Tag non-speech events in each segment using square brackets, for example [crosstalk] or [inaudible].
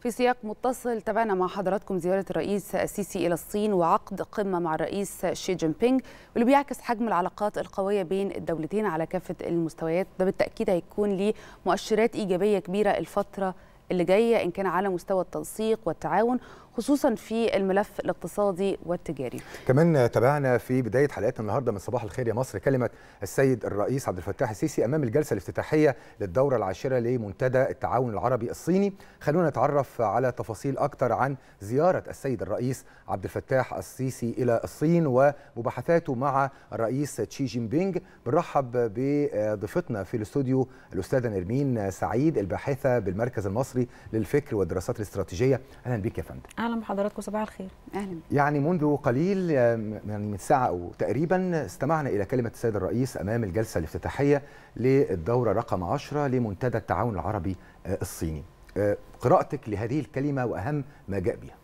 في سياق متصل تابعنا مع حضراتكم زيارة الرئيس السيسي إلى الصين وعقد قمة مع الرئيس شي جين بينج واللي بيعكس حجم العلاقات القوية بين الدولتين على كافة المستويات ده بالتأكيد هيكون ليه مؤشرات إيجابية كبيرة الفترة اللي جايه ان كان على مستوى التنسيق والتعاون خصوصا في الملف الاقتصادي والتجاري كمان تابعنا في بدايه حلقتنا النهارده من صباح الخير يا مصر كلمه السيد الرئيس عبد الفتاح السيسي امام الجلسه الافتتاحيه للدوره العاشره لمنتدى التعاون العربي الصيني خلونا نتعرف على تفاصيل اكثر عن زياره السيد الرئيس عبد الفتاح السيسي الى الصين ومباحثاته مع الرئيس تشي جين بينج بنرحب بضيفتنا في الاستوديو الاستاذه نرمين سعيد الباحثه بالمركز المصري للفكر والدراسات الاستراتيجيه اهلا بك يا فندم اهلا بحضراتكم صباح الخير اهلا يعني منذ قليل يعني من ساعه او تقريبا استمعنا الى كلمه السيد الرئيس امام الجلسه الافتتاحيه للدوره رقم 10 لمنتدى التعاون العربي آه، الصيني آه، قراءتك لهذه الكلمه واهم ما جاء بها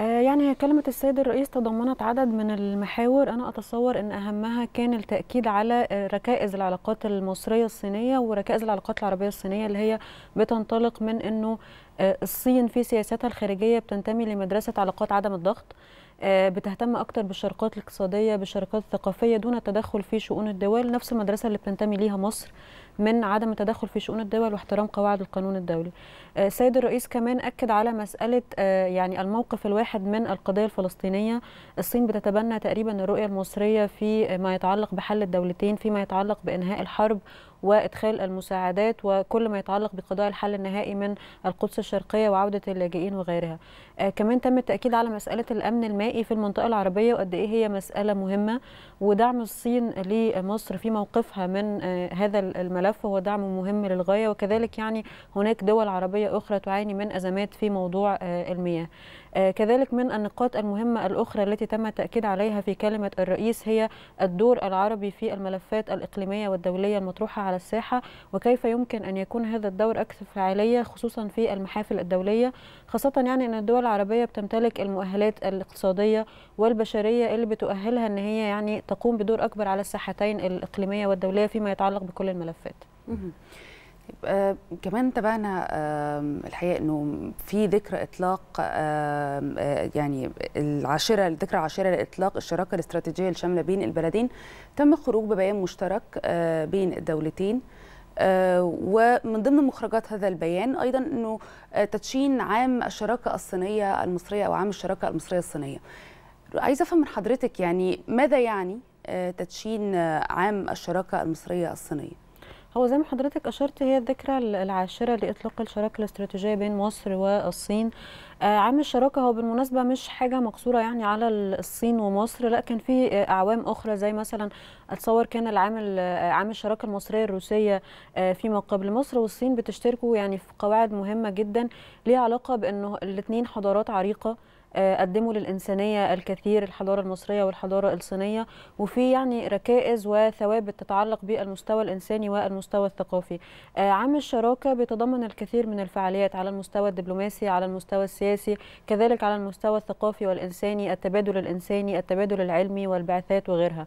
آه، يعني كلمة السيد الرئيس تضمنت عدد من المحاور أنا أتصور أن أهمها كان التأكيد على آه، ركائز العلاقات المصرية الصينية وركائز العلاقات العربية الصينية اللي هي بتنطلق من أنه آه، الصين في سياستها الخارجية بتنتمي لمدرسة علاقات عدم الضغط بتهتم أكتر بالشركات الاقتصادية بالشركات الثقافية دون التدخل في شؤون الدول نفس المدرسة اللي بتنتمي ليها مصر من عدم التدخل في شؤون الدول واحترام قواعد القانون الدولي آه، السيد الرئيس كمان اكد على مساله آه، يعني الموقف الواحد من القضيه الفلسطينيه الصين بتتبنى تقريبا الرؤيه المصريه في ما يتعلق بحل الدولتين فيما يتعلق بانهاء الحرب وادخال المساعدات وكل ما يتعلق بقضايا الحل النهائي من القدس الشرقيه وعوده اللاجئين وغيرها. آه، كمان تم التاكيد على مساله الامن المائي في المنطقه العربيه وقد ايه هي مساله مهمه ودعم الصين لمصر في موقفها من هذا الملف الملف هو دعم مهم للغايه وكذلك يعني هناك دول عربيه اخرى تعاني من ازمات في موضوع آه، المياه آه، كذلك من النقاط المهمة الأخرى التي تم التأكيد عليها في كلمة الرئيس هي الدور العربي في الملفات الإقليمية والدولية المطروحة على الساحة وكيف يمكن أن يكون هذا الدور أكثر فعالية خصوصا في المحافل الدولية خاصة يعني أن الدول العربية بتمتلك المؤهلات الاقتصادية والبشرية اللي بتؤهلها أن هي يعني تقوم بدور أكبر على الساحتين الإقليمية والدولية فيما يتعلق بكل الملفات. آه، كمان تابعنا الحقيقه انه في ذكرى اطلاق آه، يعني العاشره الذكرى العاشره لاطلاق الشراكه الاستراتيجيه الشامله بين البلدين تم الخروج ببيان مشترك آه، بين الدولتين ومن ضمن مخرجات هذا البيان ايضا انه تدشين عام الشراكه الصينيه المصريه او عام الشراكه المصريه الصينيه عايزه افهم من حضرتك يعني ماذا يعني تدشين عام الشراكه المصريه الصينيه هو زي ما حضرتك اشرت هي الذكرى العاشره لاطلاق الشراكه الاستراتيجيه بين مصر والصين آه، عام الشراكه هو بالمناسبه مش حاجه مقصوره يعني على الصين ومصر لا كان في آه، اعوام اخرى زي مثلا اتصور كان العام آه، عام الشراكه المصريه الروسيه فيما قبل مصر والصين بتشتركوا يعني في قواعد مهمه جدا ليها علاقه بانه الاثنين حضارات عريقه آه، قدموا للإنسانية الكثير الحضارة المصرية والحضارة الصينية وفي يعني ركائز وثوابت تتعلق بالمستوى الإنساني والمستوى الثقافي آه، عام الشراكة بيتضمن الكثير من الفعاليات على المستوى الدبلوماسي على المستوى السياسي كذلك على المستوى الثقافي والإنساني التبادل الإنساني التبادل العلمي والبعثات وغيرها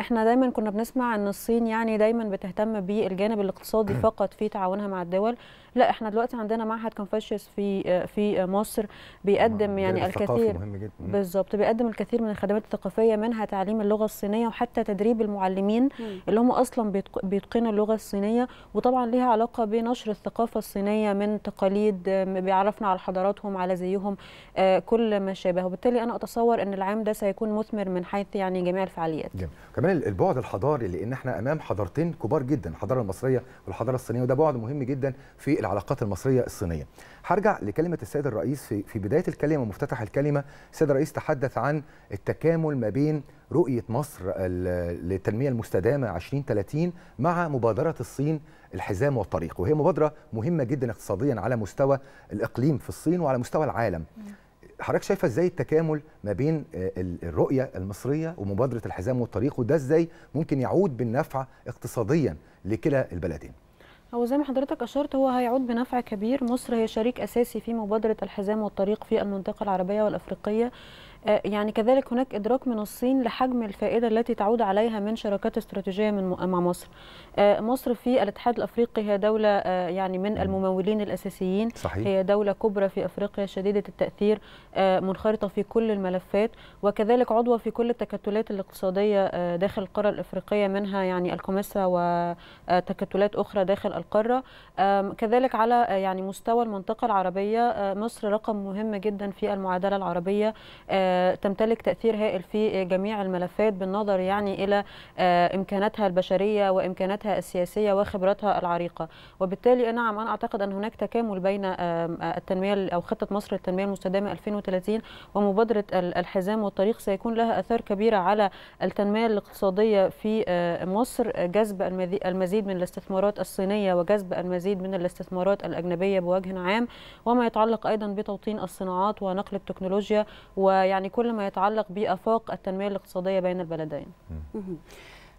احنا دايما كنا بنسمع أن الصين يعني دايما بتهتم بالجانب الاقتصادي فقط في تعاونها مع الدول لا احنا دلوقتي عندنا معهد كونفوشيوس في آه، في مصر بيقدم يعني الكثير بالظبط بيقدم الكثير من الخدمات الثقافيه منها تعليم اللغه الصينيه وحتى تدريب المعلمين م. اللي هم اصلا بيتقنوا اللغه الصينيه وطبعا ليها علاقه بنشر الثقافه الصينيه من تقاليد بيعرفنا على حضاراتهم على زيهم آه، كل ما شابه وبالتالي انا اتصور ان العام ده سيكون مثمر من حيث يعني جميع الفعاليات جميل. كمان البعد الحضاري لان احنا امام حضارتين كبار جدا الحضاره المصريه والحضاره الصينيه وده بعد مهم جدا في العلاقات المصريه الصينيه هرجع لكلمه السيد الرئيس في في بدايه الكلمه مفتتح الكلمه السيد الرئيس تحدث عن التكامل ما بين رؤيه مصر للتنميه المستدامه 2030 مع مبادره الصين الحزام والطريق وهي مبادره مهمه جدا اقتصاديا على مستوى الاقليم في الصين وعلى مستوى العالم حضرتك شايفه ازاي التكامل ما بين الرؤيه المصريه ومبادره الحزام والطريق وده ازاي ممكن يعود بالنفع اقتصاديا لكلا البلدين هو زي ما حضرتك اشرت هو هيعود بنفع كبير مصر هي شريك اساسي في مبادره الحزام والطريق في المنطقه العربيه والافريقيه آه، يعني كذلك هناك إدراك من الصين لحجم الفائدة التي تعود عليها من شراكات استراتيجية من مع مصر آه، مصر في الاتحاد الأفريقي هي دولة آه، يعني من الممولين الأساسيين صحيح. هي دولة كبرى في أفريقيا شديدة التأثير منخرطة في كل الملفات وكذلك عضوة في كل التكتلات الاقتصادية داخل القارة الأفريقية منها يعني الكوميسا وتكتلات أخرى داخل القارة كذلك على يعني مستوى المنطقة العربية مصر رقم مهم جدا في المعادلة العربية تمتلك تاثير هائل في جميع الملفات بالنظر يعني الى آه، امكاناتها البشريه وامكاناتها السياسيه وخبراتها العريقه وبالتالي نعم انا اعتقد ان هناك تكامل بين آه، آه، التنميه او خطه مصر للتنميه المستدامه 2030 ومبادره الحزام والطريق سيكون لها اثار كبيره على التنميه الاقتصاديه في مصر جذب المزيد من الاستثمارات الصينيه وجذب المزيد من الاستثمارات الاجنبيه بوجه عام وما يتعلق ايضا بتوطين الصناعات ونقل التكنولوجيا ويعني يعني كل ما يتعلق بافاق التنميه الاقتصاديه بين البلدين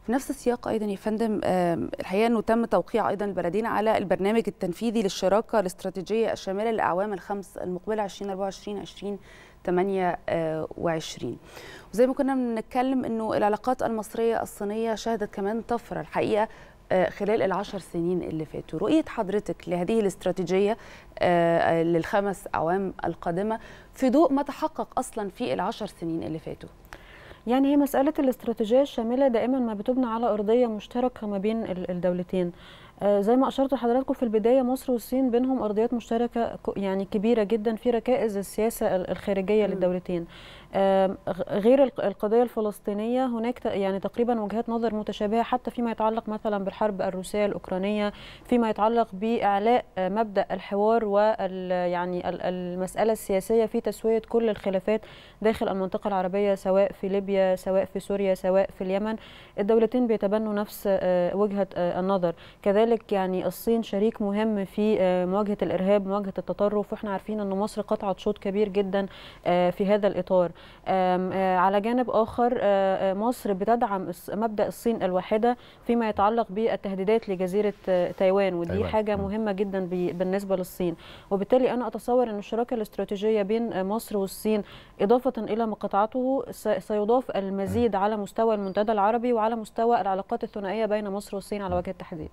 في نفس السياق ايضا يا فندم الحقيقه انه تم توقيع ايضا البلدين على البرنامج التنفيذي للشراكه الاستراتيجيه الشامله للاعوام الخمس المقبله 2024 20 28 وزي ما كنا بنتكلم انه العلاقات المصريه الصينيه شهدت كمان طفره الحقيقه آه، خلال العشر سنين اللي فاتوا رؤية حضرتك لهذه الاستراتيجية آه، آه، للخمس أعوام القادمة في ضوء ما تحقق أصلا في العشر سنين اللي فاتوا يعني هي مسألة الاستراتيجية الشاملة دائما ما بتبنى على أرضية مشتركة ما بين الدولتين زي ما أشرت لحضراتكم في البداية مصر والصين بينهم أرضيات مشتركة يعني كبيرة جدا في ركائز السياسة الخارجية م. للدولتين غير القضيه الفلسطينيه هناك يعني تقريبا وجهات نظر متشابهه حتى فيما يتعلق مثلا بالحرب الروسيه الاوكرانيه فيما يتعلق باعلاء مبدا الحوار وال يعني المساله السياسيه في تسويه كل الخلافات داخل المنطقه العربيه سواء في ليبيا سواء في سوريا سواء في اليمن الدولتين بيتبنوا نفس آه، وجهه آه، النظر كذلك يعني الصين شريك مهم في آه، مواجهه الارهاب مواجهه التطرف واحنا عارفين ان مصر قطعت شوط كبير جدا في هذا الاطار آه، على جانب آخر آه، آه، مصر بتدعم مبدأ الصين الواحدة فيما يتعلق بالتهديدات لجزيرة تايوان ودي أيوة. حاجة مهمة جدا بالنسبة للصين وبالتالي أنا أتصور أن الشراكة الاستراتيجية بين مصر والصين إضافة إلى مقاطعته سيضاف المزيد على مستوى المنتدى العربي وعلى مستوى العلاقات الثنائية بين مصر والصين على وجه التحديد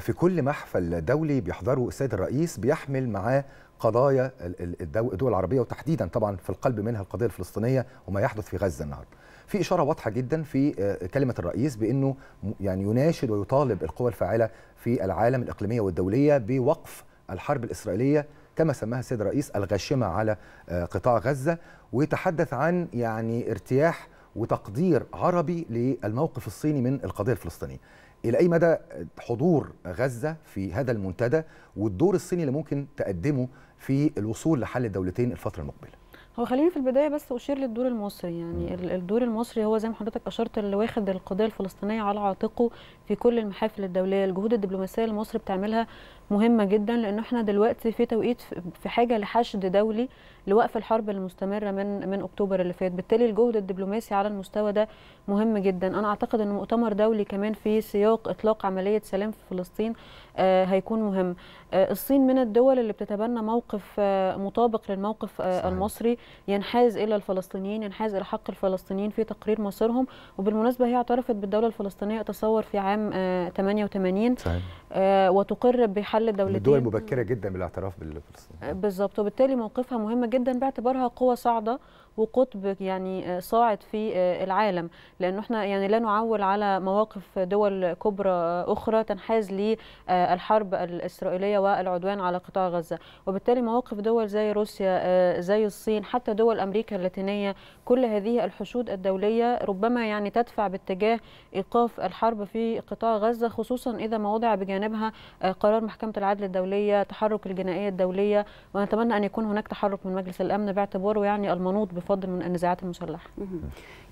في كل محفل دولي بيحضره السيد الرئيس بيحمل معاه قضايا الدول العربيه وتحديدا طبعا في القلب منها القضيه الفلسطينيه وما يحدث في غزه النهارده. في اشاره واضحه جدا في آه، كلمه الرئيس بانه يعني يناشد ويطالب القوى الفاعله في العالم الاقليميه والدوليه بوقف الحرب الاسرائيليه كما سماها السيد الرئيس الغاشمه على آه، قطاع غزه ويتحدث عن يعني ارتياح وتقدير عربي للموقف الصيني من القضيه الفلسطينيه. الى اي مدى حضور غزه في هذا المنتدى والدور الصيني اللي ممكن تقدمه في الوصول لحل الدولتين الفتره المقبله هو خليني في البدايه بس اشير للدور المصري يعني الدور المصري هو زي ما حضرتك اشرت اللي واخد القضيه الفلسطينيه على عاتقه في كل المحافل الدوليه الجهود الدبلوماسيه اللي مصر بتعملها مهمه جدا لان احنا دلوقتي في توقيت في حاجه لحشد دولي لوقف الحرب المستمره من من اكتوبر اللي فات بالتالي الجهد الدبلوماسي على المستوى ده مهم جدا انا اعتقد ان مؤتمر دولي كمان في سياق اطلاق عمليه سلام في فلسطين آه هيكون مهم آه الصين من الدول اللي بتتبنى موقف آه مطابق للموقف آه المصري ينحاز الى الفلسطينيين ينحاز الى حق الفلسطينيين في تقرير مصيرهم وبالمناسبه هي اعترفت بالدوله الفلسطينيه اتصور في عام آه 88 صحيح. آه، وتقر بحل الدولتين الدول مبكره جدا بالاعتراف بالفلسطين آه، بالظبط وبالتالي موقفها مهم جدا باعتبارها قوه صاعده وقطب يعني آه، صاعد في آه، العالم لانه احنا يعني لا نعول على مواقف دول كبرى آه، اخرى تنحاز للحرب الاسرائيليه والعدوان على قطاع غزه وبالتالي مواقف دول زي روسيا زي الصين حتى دول امريكا اللاتينيه كل هذه الحشود الدوليه ربما يعني تدفع باتجاه ايقاف الحرب في قطاع غزه خصوصا اذا ما وضع بجانبها قرار محكمه العدل الدوليه تحرك الجنائيه الدوليه ونتمنى ان يكون هناك تحرك من مجلس الامن باعتباره يعني المنوط المفضل من النزاعات المسلحه.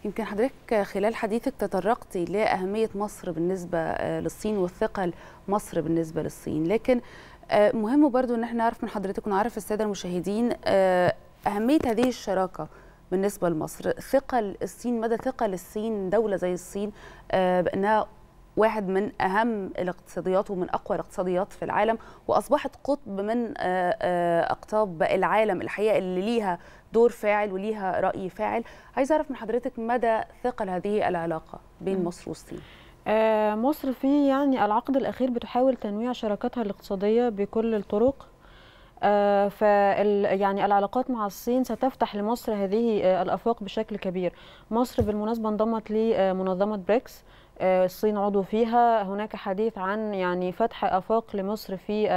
يمكن حضرتك خلال حديثك تطرقتي لاهميه مصر بالنسبه آه، للصين والثقل مصر بالنسبه للصين، لكن آه، مهم برضو ان احنا نعرف من حضرتك ونعرف الساده المشاهدين آه، اهميه هذه الشراكه بالنسبه لمصر، ثقل الصين مدى ثقل الصين دوله زي الصين بانها واحد من اهم الاقتصاديات ومن اقوى الاقتصاديات في العالم واصبحت قطب من آه، آه، اقطاب العالم الحقيقه اللي ليها دور فاعل وليها راي فاعل عايزه اعرف من حضرتك مدى ثقل هذه العلاقه بين مصر والصين آه، مصر في يعني العقد الاخير بتحاول تنويع شراكاتها الاقتصاديه بكل الطرق آه، فال يعني العلاقات مع الصين ستفتح لمصر هذه آه، الافاق بشكل كبير مصر بالمناسبه انضمت لمنظمه آه، بريكس الصين عضو فيها هناك حديث عن يعني فتح افاق لمصر في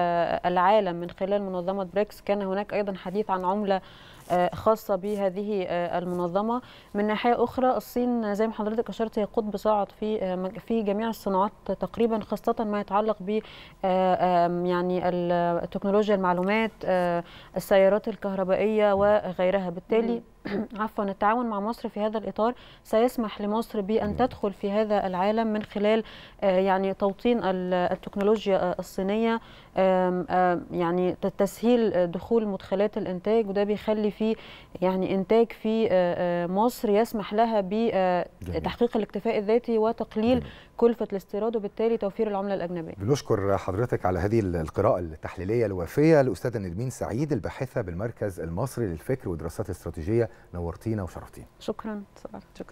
العالم من خلال منظمه بريكس كان هناك ايضا حديث عن عمله آه، خاصه بهذه آه، المنظمه من ناحيه اخرى الصين زي ما حضرتك اشرت هي قطب صاعد في آه، في جميع الصناعات تقريبا خاصه ما يتعلق ب يعني التكنولوجيا المعلومات السيارات الكهربائيه وغيرها بالتالي [clears throat] عفوا التعاون مع مصر في هذا الإطار سيسمح لمصر بأن نعم. تدخل في هذا العالم من خلال آه، يعني توطين التكنولوجيا آه، الصينية يعني تسهيل دخول مدخلات الإنتاج وده بيخلي في يعني إنتاج في آه، مصر يسمح لها بتحقيق الاكتفاء الذاتي وتقليل جميل. كلفه الاستيراد وبالتالي توفير العمله الاجنبيه. بنشكر حضرتك على هذه القراءه التحليليه الوافيه الاستاذه ندمين سعيد الباحثه بالمركز المصري للفكر والدراسات الاستراتيجيه نورتينا وشرفتينا. شكرا شكرا.